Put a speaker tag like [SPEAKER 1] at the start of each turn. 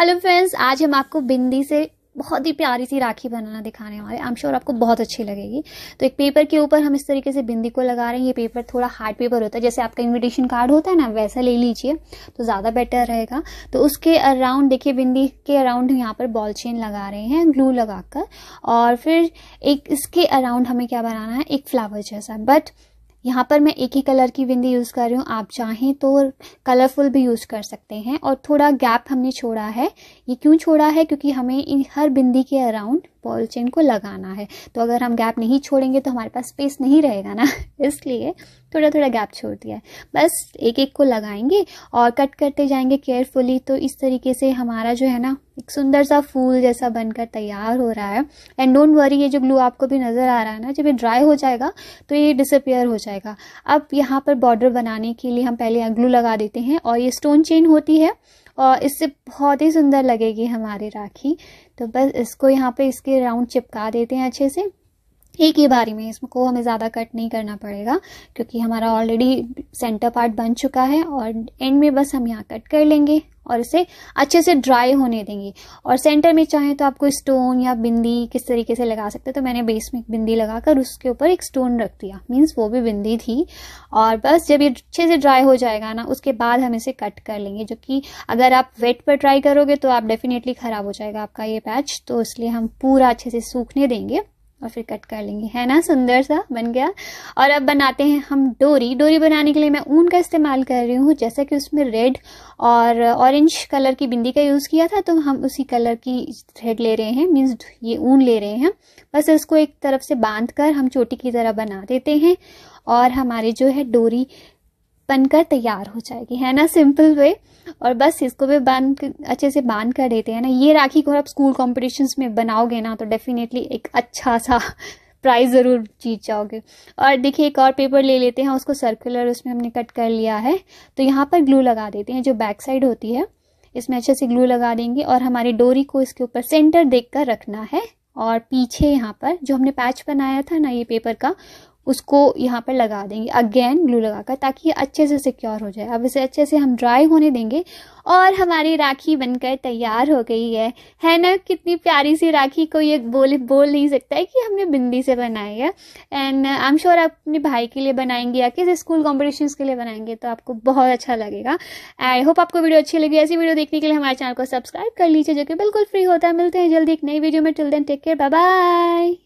[SPEAKER 1] hello friends आज हम आपको बिंदी से बहुत ही प्यारी सी राखी बनाना दिखाने वाले आई एम श्योर आपको बहुत अच्छी लगेगी तो एक पेपर के ऊपर हम इस तरीके से बिंदी को लगा रहे हैं ये पेपर थोड़ा हार्ड पेपर होता है जैसे आपका इनविटेशन कार्ड होता है ना वैसा ले लीजिए तो ज़्यादा बेटर रहेगा तो उसके अराउंड देखिए बिंदी के अराउंड हम यहाँ पर बॉल चेन लगा रहे हैं ग्लू लगाकर और फिर एक इसके अराउंड हमें क्या बनाना है एक फ्लावर जैसा बट यहाँ पर मैं एक ही कलर की बिंदी यूज़ कर रही हूँ आप चाहें तो कलरफुल भी यूज़ कर सकते हैं और थोड़ा गैप हमने छोड़ा है ये क्यों छोड़ा है क्योंकि हमें इन हर बिंदी के अराउंड पॉल चेन को लगाना है तो अगर हम गैप नहीं छोड़ेंगे तो हमारे पास स्पेस नहीं रहेगा ना इसलिए थोड़ा थोड़ा गैप छोड़ दिया है बस एक एक को लगाएंगे और कट करते जाएंगे केयरफुली तो इस तरीके से हमारा जो है ना एक सुंदर सा फूल जैसा बनकर तैयार हो रहा है एंड डोंट वरी ये जो ग्लू आपको भी नज़र आ रहा है ना जब ये ड्राई हो जाएगा तो ये डिसअपेयर हो जाएगा अब यहाँ पर बॉर्डर बनाने के लिए हम पहले ग्लू लगा देते हैं और ये स्टोन चेन होती है और इससे बहुत ही सुंदर लगेगी हमारी राखी तो बस इसको यहाँ पे इसके राउंड चिपका देते हैं अच्छे से एक ही बारी में इसको हमें ज़्यादा कट नहीं करना पड़ेगा क्योंकि हमारा ऑलरेडी सेंटर पार्ट बन चुका है और एंड में बस हम यहाँ कट कर लेंगे और इसे अच्छे से ड्राई होने देंगे और सेंटर में चाहें तो आपको स्टोन या बिंदी किस तरीके से लगा सकते हैं तो मैंने बेस में एक बिंदी लगाकर उसके ऊपर एक स्टोन रख दिया मीन्स वो भी बिंदी थी और बस जब ये अच्छे से ड्राई हो जाएगा ना उसके बाद हम इसे कट कर लेंगे जो कि अगर आप वेट पर ट्राई करोगे तो आप डेफिनेटली ख़राब हो जाएगा आपका ये पैच तो इसलिए हम पूरा अच्छे से सूखने देंगे और फिर कट कर लेंगे है ना सुंदर सा बन गया और अब बनाते हैं हम डोरी डोरी बनाने के लिए मैं ऊन का इस्तेमाल कर रही हूँ जैसा कि उसमें रेड और ऑरेंज कलर की बिंदी का यूज़ किया था तो हम उसी कलर की थ्रेड ले रहे हैं मीन्स ये ऊन ले रहे हैं बस इसको एक तरफ से बांध कर हम चोटी की तरह बना देते हैं और हमारी जो है डोरी बनकर तैयार हो जाएगी है ना सिंपल वे और बस इसको भी बांध अच्छे से बांध कर देते हैं ना ये राखी को आप स्कूल कॉम्पिटिशन में बनाओगे ना तो डेफिनेटली एक अच्छा सा प्राइज ज़रूर जीत जाओगे और देखिए एक और पेपर ले लेते हैं उसको सर्कुलर उसमें हमने कट कर लिया है तो यहाँ पर ग्लू लगा देते हैं जो बैक साइड होती है इसमें अच्छे से ग्लू लगा देंगे और हमारी डोरी को इसके ऊपर सेंटर देख कर रखना है और पीछे यहाँ पर जो हमने पैच बनाया था ना ये पेपर का उसको यहाँ पर लगा देंगे अगेन ग्लू लगाकर ताकि ये अच्छे से सिक्योर हो जाए अब इसे अच्छे से हम ड्राई होने देंगे और हमारी राखी बनकर तैयार हो गई है है ना कितनी प्यारी सी राखी को ये बोल बोल नहीं सकता है कि हमने बिंदी से बनाई है एंड आई एम श्योर आप अपने भाई के लिए बनाएंगे या किसी स्कूल कॉम्पिटिशन के लिए बनाएंगे तो आपको बहुत अच्छा लगेगा आई होप आपको वीडियो अच्छी लगी ऐसी वीडियो देखने के लिए हमारे चैनल को सब्सक्राइब कर लीजिए जो कि बिल्कुल फ्री होता है मिलते हैं जल्दी एक नई वीडियो में till then take care bye